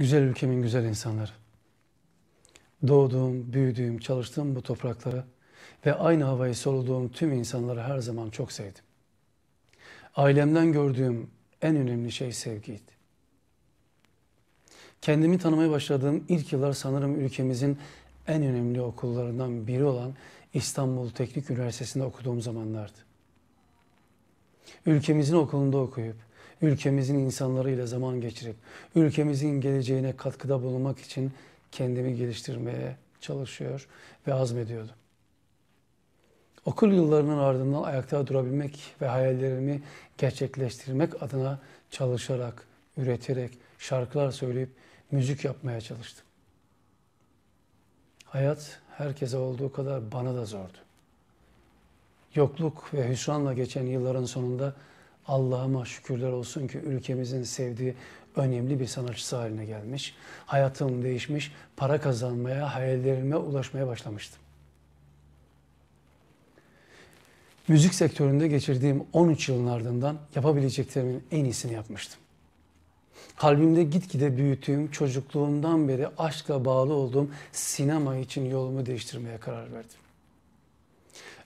Güzel ülkemin güzel insanları. Doğduğum, büyüdüğüm, çalıştığım bu toprakları ve aynı havayı soluduğum tüm insanları her zaman çok sevdim. Ailemden gördüğüm en önemli şey sevgiydi. Kendimi tanımaya başladığım ilk yıllar sanırım ülkemizin en önemli okullarından biri olan İstanbul Teknik Üniversitesi'nde okuduğum zamanlardı. Ülkemizin okulunda okuyup ülkemizin insanlarıyla zaman geçirip ülkemizin geleceğine katkıda bulunmak için kendimi geliştirmeye çalışıyor ve azmediyordum. Okul yıllarının ardından ayakta durabilmek ve hayallerimi gerçekleştirmek adına çalışarak, üreterek, şarkılar söyleyip müzik yapmaya çalıştım. Hayat herkese olduğu kadar bana da zordu. Yokluk ve hüsranla geçen yılların sonunda Allah'ıma şükürler olsun ki ülkemizin sevdiği önemli bir sanatçısı haline gelmiş. Hayatım değişmiş, para kazanmaya, hayallerime ulaşmaya başlamıştım. Müzik sektöründe geçirdiğim 13 yılın ardından yapabileceklerimin en iyisini yapmıştım. Kalbimde gitgide büyüttüğüm, çocukluğumdan beri aşkla bağlı olduğum sinema için yolumu değiştirmeye karar verdim.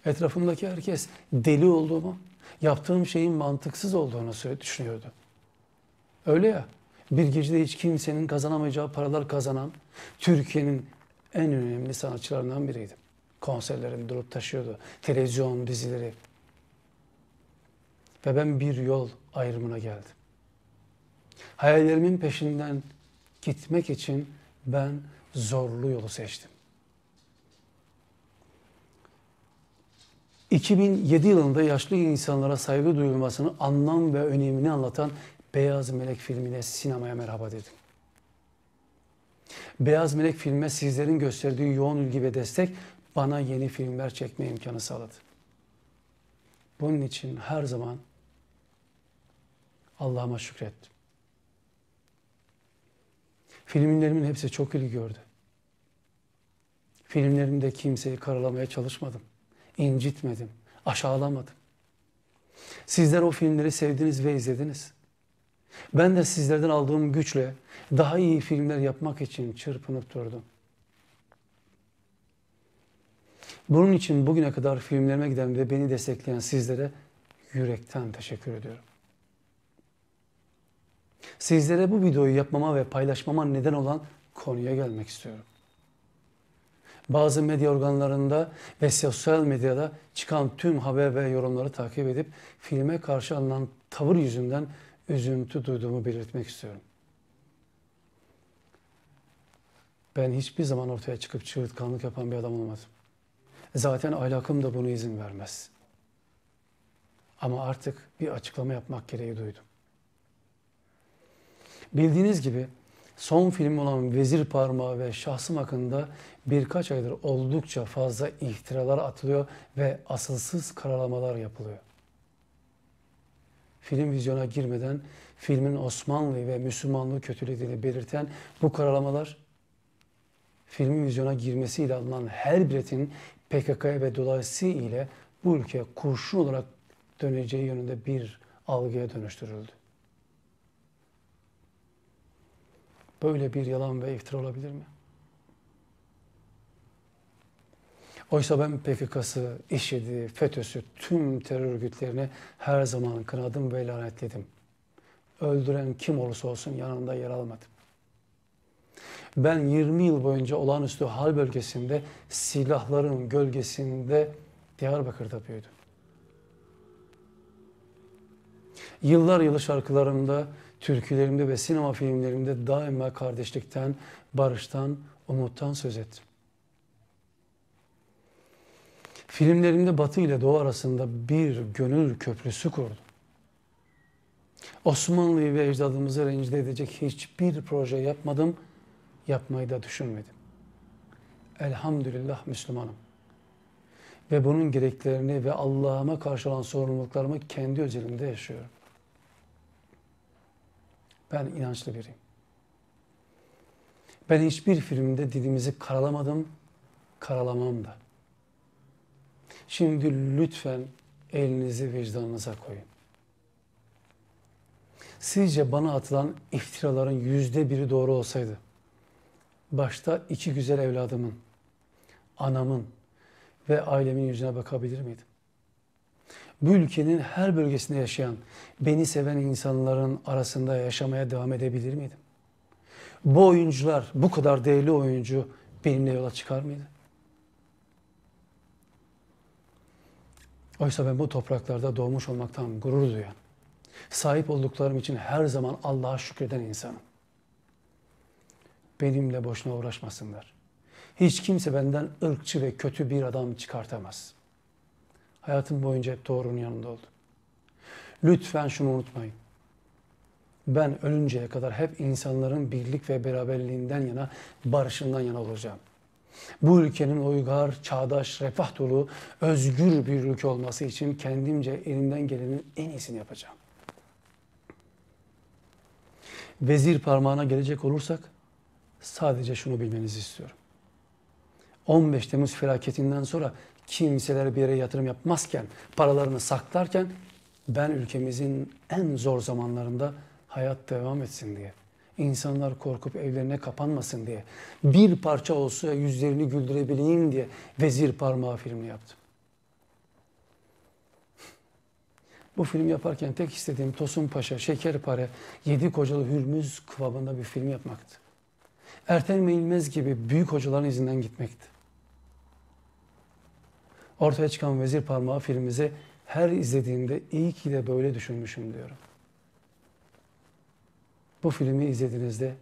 Etrafımdaki herkes deli olduğumu, yaptığım şeyin mantıksız olduğunu düşünüyordu. Öyle ya. Bir gecede hiç kimsenin kazanamayacağı paralar kazanan Türkiye'nin en önemli sanatçılarından biriydim. Konserlerim durup taşıyordu. Televizyon dizileri. Ve ben bir yol ayrımına geldim. Hayallerimin peşinden gitmek için ben zorlu yolu seçtim. 2007 yılında yaşlı insanlara saygı duyulmasının anlam ve önemini anlatan Beyaz Melek filmine sinemaya merhaba dedim. Beyaz Melek filme sizlerin gösterdiği yoğun ilgi ve destek bana yeni filmler çekme imkanı sağladı. Bunun için her zaman Allah'ıma şükrettim. Filmlerimin hepsi çok ilgi gördü. Filmlerimde kimseyi karalamaya çalışmadım incitmedim, aşağılamadım. Sizler o filmleri sevdiniz ve izlediniz. Ben de sizlerden aldığım güçle daha iyi filmler yapmak için çırpınıp durdum. Bunun için bugüne kadar filmlerime giden ve beni destekleyen sizlere yürekten teşekkür ediyorum. Sizlere bu videoyu yapmama ve paylaşmama neden olan konuya gelmek istiyorum bazı medya organlarında ve sosyal medyada çıkan tüm haber ve yorumları takip edip filme karşı alınan tavır yüzünden üzüntü duyduğumu belirtmek istiyorum. Ben hiçbir zaman ortaya çıkıp çığırtkanlık yapan bir adam olmadım. Zaten ahlakım da bunu izin vermez. Ama artık bir açıklama yapmak gereği duydum. Bildiğiniz gibi son film olan Vezir Parmağı ve Şahsım hakkında birkaç aydır oldukça fazla iftiralar atılıyor ve asılsız karalamalar yapılıyor. Film vizyona girmeden filmin Osmanlı ve Müslümanlığı kötülediğini belirten bu karalamalar filmin vizyona girmesiyle alınan her biletin PKK'ya ve dolayısıyla bu ülke kurşun olarak döneceği yönünde bir algıya dönüştürüldü. Böyle bir yalan ve iftira olabilir mi? Oysa ben PKK'sı, IŞİD'i, FETÖ'sü, tüm terör örgütlerini her zaman kınadım ve lanetledim. Öldüren kim olursa olsun yanında yer almadım. Ben 20 yıl boyunca olağanüstü hal bölgesinde silahların gölgesinde Diyarbakır'da büyüdüm. Yıllar yılı şarkılarımda türkülerimde ve sinema filmlerimde daima kardeşlikten, barıştan, umuttan söz ettim. Filmlerimde Batı ile Doğu arasında bir gönül köprüsü kurdum. Osmanlı'yı ve ecdadımızı rencide edecek hiçbir proje yapmadım, yapmayı da düşünmedim. Elhamdülillah Müslümanım. Ve bunun gereklerini ve Allah'ıma karşı olan sorumluluklarımı kendi özelimde yaşıyorum. Ben inançlı biriyim. Ben hiçbir filmde dilimizi karalamadım, karalamam da. Şimdi lütfen elinizi vicdanınıza koyun. Sizce bana atılan iftiraların yüzde biri doğru olsaydı, başta iki güzel evladımın, anamın ve ailemin yüzüne bakabilir miydim? bu ülkenin her bölgesinde yaşayan, beni seven insanların arasında yaşamaya devam edebilir miydim? Bu oyuncular, bu kadar değerli oyuncu benimle yola çıkar mıydı? Oysa ben bu topraklarda doğmuş olmaktan gurur duyan, sahip olduklarım için her zaman Allah'a şükreden insanım. Benimle boşuna uğraşmasınlar. Hiç kimse benden ırkçı ve kötü bir adam çıkartamaz.'' Hayatım boyunca hep doğrunun yanında oldu. Lütfen şunu unutmayın. Ben ölünceye kadar hep insanların birlik ve beraberliğinden yana, barışından yana olacağım. Bu ülkenin uygar, çağdaş, refah dolu, özgür bir ülke olması için kendimce elimden gelenin en iyisini yapacağım. Vezir parmağına gelecek olursak sadece şunu bilmenizi istiyorum. 15 Temmuz felaketinden sonra kimseler bir yere yatırım yapmazken, paralarını saklarken ben ülkemizin en zor zamanlarında hayat devam etsin diye. İnsanlar korkup evlerine kapanmasın diye. Bir parça olsa yüzlerini güldürebileyim diye Vezir Parmağı filmi yaptım. Bu film yaparken tek istediğim Tosun Paşa, Şekerpare, Yedi Kocalı Hürmüz kıvabında bir film yapmaktı. Ertem Eğilmez gibi büyük hocaların izinden gitmekti. Ortaya çıkan Vezir Parmağı filmimizi her izlediğimde iyi ki de böyle düşünmüşüm diyorum. Bu filmi izlediğinizde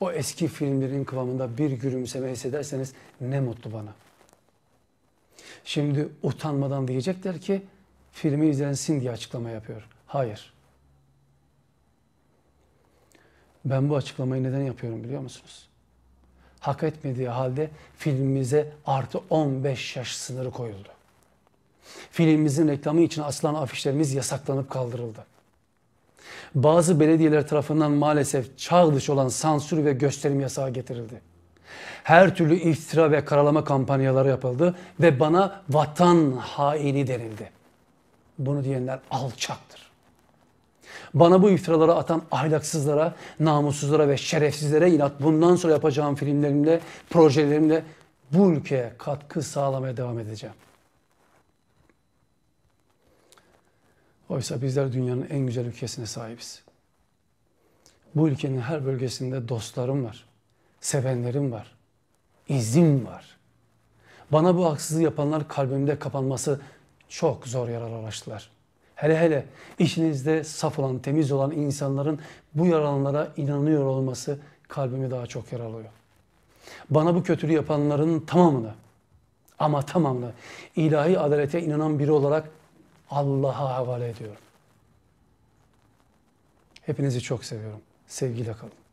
o eski filmlerin kıvamında bir gülümseme hissederseniz ne mutlu bana. Şimdi utanmadan diyecekler ki filmi izlensin diye açıklama yapıyor. Hayır. Ben bu açıklamayı neden yapıyorum biliyor musunuz? hak etmediği halde filmimize artı 15 yaş sınırı koyuldu. Filmimizin reklamı için aslan afişlerimiz yasaklanıp kaldırıldı. Bazı belediyeler tarafından maalesef çağ dışı olan sansür ve gösterim yasağı getirildi. Her türlü iftira ve karalama kampanyaları yapıldı ve bana vatan haini denildi. Bunu diyenler alçak bana bu iftiraları atan ahlaksızlara, namussuzlara ve şerefsizlere inat bundan sonra yapacağım filmlerimle, projelerimle bu ülkeye katkı sağlamaya devam edeceğim. Oysa bizler dünyanın en güzel ülkesine sahibiz. Bu ülkenin her bölgesinde dostlarım var, sevenlerim var, izim var. Bana bu haksızlığı yapanlar kalbimde kapanması çok zor yaralar açtılar. Hele hele işinizde saf olan, temiz olan insanların bu yalanlara inanıyor olması kalbimi daha çok yaralıyor. Bana bu kötülüğü yapanların tamamını ama tamamını ilahi adalete inanan biri olarak Allah'a havale ediyorum. Hepinizi çok seviyorum. Sevgiyle kalın.